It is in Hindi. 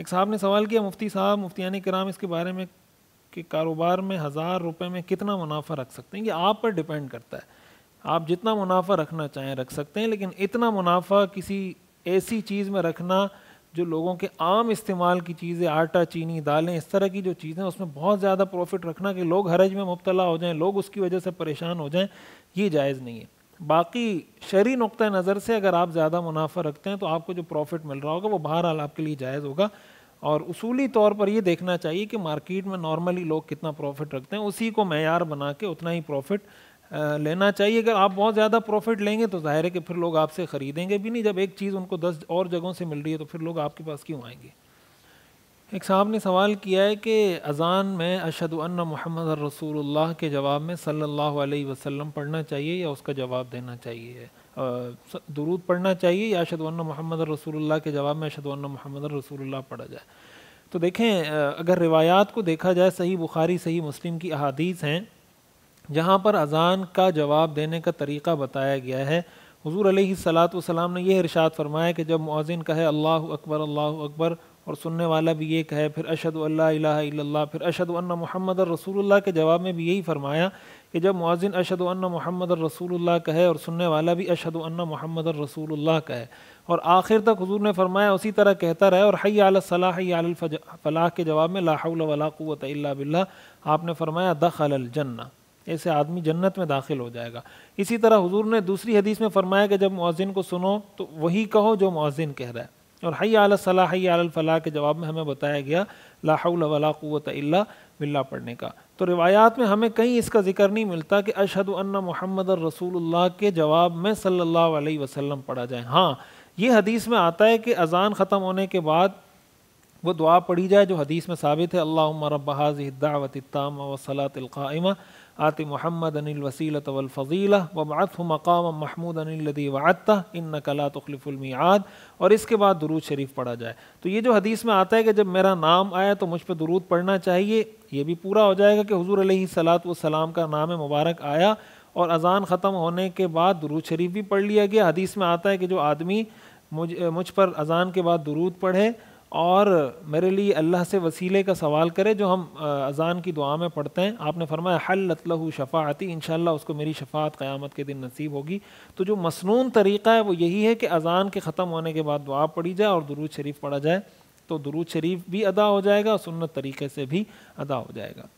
एक साहब ने सवाल किया मुफ्ती साहब मुफ्तियान कराम इसके बारे में कि कारोबार में हज़ार रुपये में कितना मुनाफा रख सकते हैं ये आप पर डिपेंड करता है आप जितना मुनाफा रखना चाहें रख सकते हैं लेकिन इतना मुनाफा किसी ऐसी चीज़ में रखना जो लोगों के आम इस्तेमाल की चीज़ें आटा चीनी दालें इस तरह की जो चीज़ें उसमें बहुत ज़्यादा प्रॉफिट रखना कि लोग हरज में मुबतला हो जाएं लोग उसकी वजह से परेशान हो जाएं ये जायज़ नहीं है बाकी शरी नुक़ नज़र से अगर आप ज़्यादा मुनाफा रखते हैं तो आपको जो प्रॉफिट मिल रहा होगा वो बहरहाल आपके लिए जायज़ होगा और उसूली तौर पर ये देखना चाहिए कि मार्केट में नॉर्मली लोग कितना प्रॉफिट रखते हैं उसी को मैार बना के उतना ही प्रॉफिट लेना चाहिए अगर आप बहुत ज़्यादा प्रॉफिट लेंगे तो ज़ाहिर है कि फिर लोग आपसे ख़रीदेंगे भी नहीं जब एक चीज़ उनको दस और जगहों से मिल रही है तो फिर लोग आपके पास क्यों आएंगे एक साहब ने सवाल किया है कि अज़ान में अशद महमद रसूल के जवाब में सल्ला वसलम पढ़ना चाहिए या उसका जवाब देना चाहिए दुरूद पढ़ना चाहिए या अशद महमद रसूल के जवाब में अशद महमद रसूल पढ़ा जाए तो देखें अगर रिवायात को देखा जाए सही बुखारी सही मुस्लिम की अहादीस हैं जहाँ पर अज़ान का जवाब देने का तरीक़ा बताया गया है हजूर सलात वसलाम ने यह इरशाद फरमाया कि जब मौज़िन कहे अल्लाह अकबर अल्लाह अकबर और सुनने वाला भी एक है फिर अशद अल्ला फिर अशद अन्ना मोहम्मद रसूलुल्लाह के जवाब में भी यही फरमाया कि जब मुआजिन अशद अन्ना मोहम्मद रसूलुल्लाह का है और सुनने वाला भी अशद अन्ना मोहम्मद रसूलुल्लाह का है और आखिर तक हजूर ने फरमाया उसी तरह कहता रहे और हई आल फलाह के जवाब में लाहौलवलाक़वत बिल्ला आपने फरमाया दखल जन्ना ऐसे आदमी जन्नत में दाखिल हो जाएगा इसी तरह हुजूर ने दूसरी हदीस में फरमाया कि जब मुआजिन को सुनो तो वही कहो जो मुआजिन कह रहा है और हई सलाह हई फ़लाह के जवाब में हमें बताया गया लाहौल अल्ला बिल्ला पढ़ने का तो रिवायात में हमें कहीं इसका जिक्र नहीं मिलता कि अशद अन्ना मोहम्मद रसूलुल्लाह के जवाब में सल्लल्लाहु अलैहि वसल्लम पढ़ा जाए हाँ ये हदीस में आता है कि अज़ान ख़त्म होने के बाद वो दुआ पढ़ी जाए जो हदीस में साबित है अल्लाह रबाज़ावतम वसलातम आति मोहम्मद अनिल वसीलत वलफ़ीला वबात मकाम महमूद अनिलदी वाता इन नकला तखलफ़ुलमियाद और इसके बाद दरूद शरीफ पढ़ा जाए तो ये जो हदीस में आता है कि जब मेरा नाम आया तो मुझ पर दरूद पढ़ना चाहिए ये भी पूरा हो जाएगा कि हजूर सलात वसलाम का नाम मुबारक आया और अजान ख़त्म होने के बाद दरूद शरीफ भी पढ़ लिया गया हदीस में आता है कि जो आदमी मुझ मुझ पर अजान के बाद दरूद पढ़े और मेरे लिए अल्लाह से वसीले का सवाल करे जो हम अज़ान की दुआ में पढ़ते हैं आपने फरमाया हल लतलहु शफ़ाती इन उसको मेरी शफ़ात क़्यामत के दिन नसीब होगी तो जो मसनून तरीक़ा है वो यही है कि अज़ान के ख़त्म होने के बाद दुआ पढ़ी जाए और दरूद शरीफ पढ़ा जाए तो दरूद शरीफ भी अदा हो जाएगा और सुन्नत तरीके से भी अदा हो जाएगा